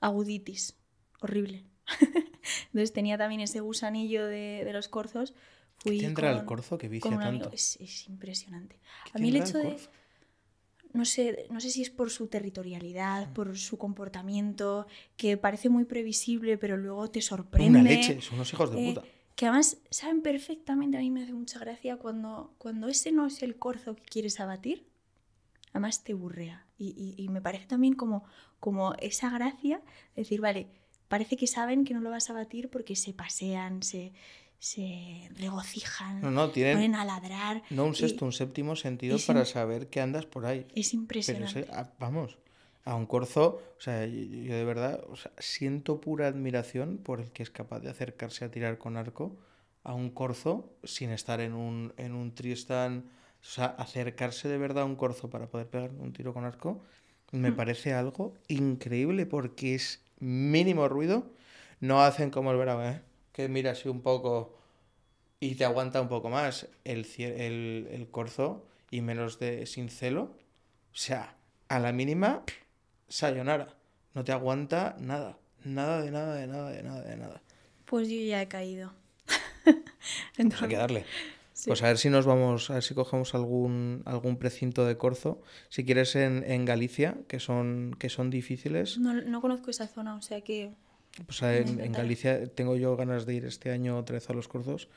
aguditis, horrible. Entonces tenía también ese gusanillo de, los corzos. Fui ¿Qué tendrá el corzo que vicia tanto? Es, impresionante. A mí el hecho de no sé, no sé si es por su territorialidad, por su comportamiento, que parece muy previsible, pero luego te sorprende. Una leche, son unos hijos de eh, puta. Que además saben perfectamente, a mí me hace mucha gracia cuando, cuando ese no es el corzo que quieres abatir, además te burrea. Y, me parece también como, como esa gracia, decir, vale, parece que saben que no lo vas a abatir porque se pasean, se, se regocijan, no, ponen a ladrar. No un sexto, un séptimo sentido para saber que andas por ahí. Es impresionante. Ah, vamos, a un corzo, o sea, yo, de verdad o sea, siento pura admiración por el que es capaz de acercarse a tirar con arco a un corzo sin estar en un, en un tristán. O sea, acercarse de verdad a un corzo para poder pegar un tiro con arco me mm. parece algo increíble porque es mínimo ruido. No hacen como el verano, ¿eh? que mira así un poco y te aguanta un poco más el, el, el corzo y menos de sin celo, o sea, a la mínima, sayonara. No te aguanta nada. Nada de nada, de nada, de nada, de nada. Pues yo ya he caído. Pues hay que darle. Pues a ver si nos vamos, a ver si cogemos algún, algún precinto de corzo. Si quieres en, Galicia, que son, que son difíciles. No, no conozco esa zona, o sea que pues, en, Galicia tengo yo ganas de ir este año otra vez a los corzos.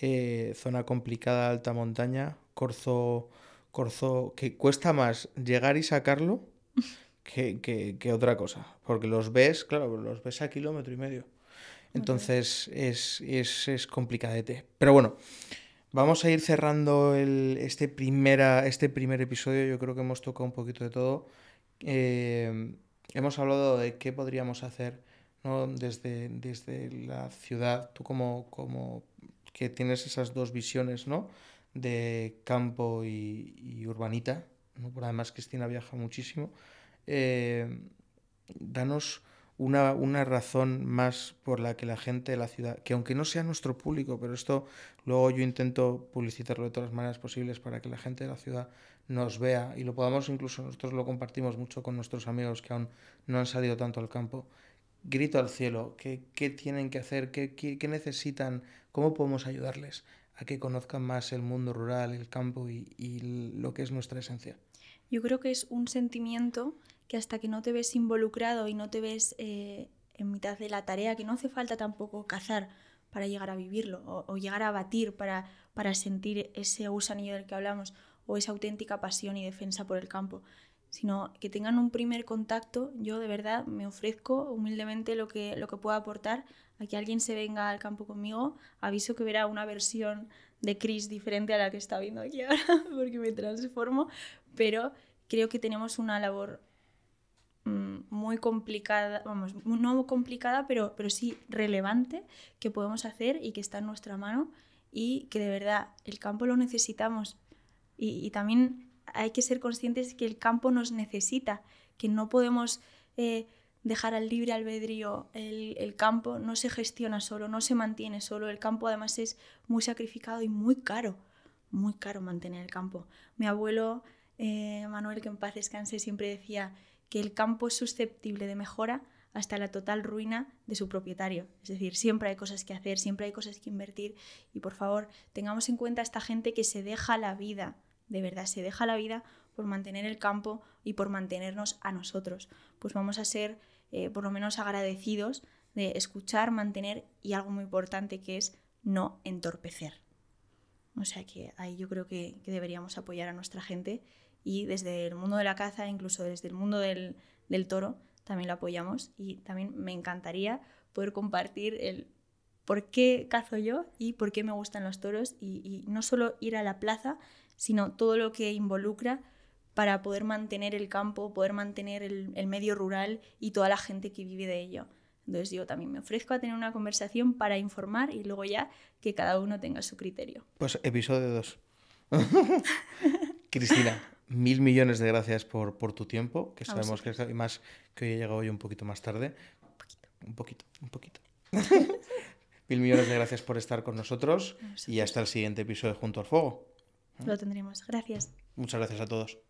Eh, zona complicada, alta montaña, corzo, corzo, que cuesta más llegar y sacarlo que, otra cosa. Porque los ves, claro, los ves a kilómetro y medio. Entonces es, es, es, complicadete. Pero bueno, vamos a ir cerrando este, este primer episodio. Yo creo que hemos tocado un poquito de todo. Eh, hemos hablado de qué podríamos hacer ¿no? desde, desde la ciudad, tú como, como que tienes esas dos visiones ¿no? de campo y, y urbanita, ¿no? por además Cristina viaja muchísimo, eh, danos una, una, razón más por la que la gente de la ciudad, que aunque no sea nuestro público, pero esto luego yo intento publicitarlo de todas las maneras posibles para que la gente de la ciudad nos vea y lo podamos, incluso nosotros lo compartimos mucho con nuestros amigos que aún no han salido tanto al campo grito al cielo, qué, qué tienen que hacer, ¿Qué, qué, necesitan, cómo podemos ayudarles a que conozcan más el mundo rural, el campo y, lo que es nuestra esencia. Yo creo que es un sentimiento que hasta que no te ves involucrado y no te ves eh, en mitad de la tarea, que no hace falta tampoco cazar para llegar a vivirlo o, llegar a batir para, para sentir ese gusanillo del que hablamos o esa auténtica pasión y defensa por el campo, sino que tengan un primer contacto. Yo de verdad me ofrezco humildemente lo que, lo que pueda aportar a que alguien se venga al campo conmigo. Aviso que verá una versión de Chris diferente a la que está viendo aquí ahora, porque me transformo, pero creo que tenemos una labor mm, muy complicada, vamos, no complicada, pero, pero sí relevante que podemos hacer y que está en nuestra mano y que de verdad el campo lo necesitamos. y también hay que ser conscientes que el campo nos necesita, que no podemos eh, dejar al libre albedrío. El, campo no se gestiona solo, no se mantiene solo. El campo además es muy sacrificado y muy caro, muy caro mantener el campo. Mi abuelo eh, Manuel, que en paz descanse, siempre decía que el campo es susceptible de mejora hasta la total ruina de su propietario. Es decir, siempre hay cosas que hacer, siempre hay cosas que invertir y por favor tengamos en cuenta a esta gente que se deja la vida de verdad se deja la vida por mantener el campo y por mantenernos a nosotros. Pues vamos a ser eh, por lo menos agradecidos de escuchar, mantener y algo muy importante que es no entorpecer. O sea que ahí yo creo que, deberíamos apoyar a nuestra gente y desde el mundo de la caza, incluso desde el mundo del, toro, también lo apoyamos y también me encantaría poder compartir el por qué cazo yo y por qué me gustan los toros y, y no solo ir a la plaza, sino todo lo que involucra para poder mantener el campo, poder mantener el, medio rural y toda la gente que vive de ello. Entonces yo también me ofrezco a tener una conversación para informar y luego ya que cada uno tenga su criterio. Pues episodio 2. Cristina, mil millones de gracias por, tu tiempo, que sabemos que es más que hoy he llegado hoy un poquito más tarde. Un poquito. Un poquito, un poquito. mil millones de gracias por estar con nosotros y hasta el siguiente episodio de Junto al Fuego lo tendremos. Gracias. Muchas gracias a todos.